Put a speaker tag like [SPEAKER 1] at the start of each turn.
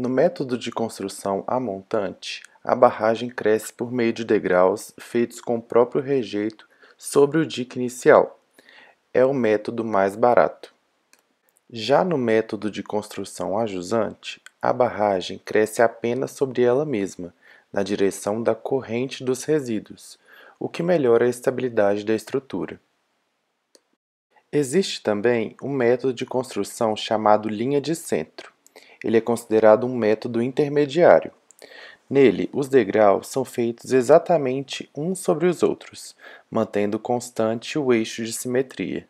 [SPEAKER 1] No método de construção a montante, a barragem cresce por meio de degraus feitos com o próprio rejeito sobre o dique inicial. É o método mais barato. Já no método de construção a jusante, a barragem cresce apenas sobre ela mesma, na direção da corrente dos resíduos, o que melhora a estabilidade da estrutura. Existe também um método de construção chamado linha de centro ele é considerado um método intermediário. Nele, os degraus são feitos exatamente uns sobre os outros, mantendo constante o eixo de simetria.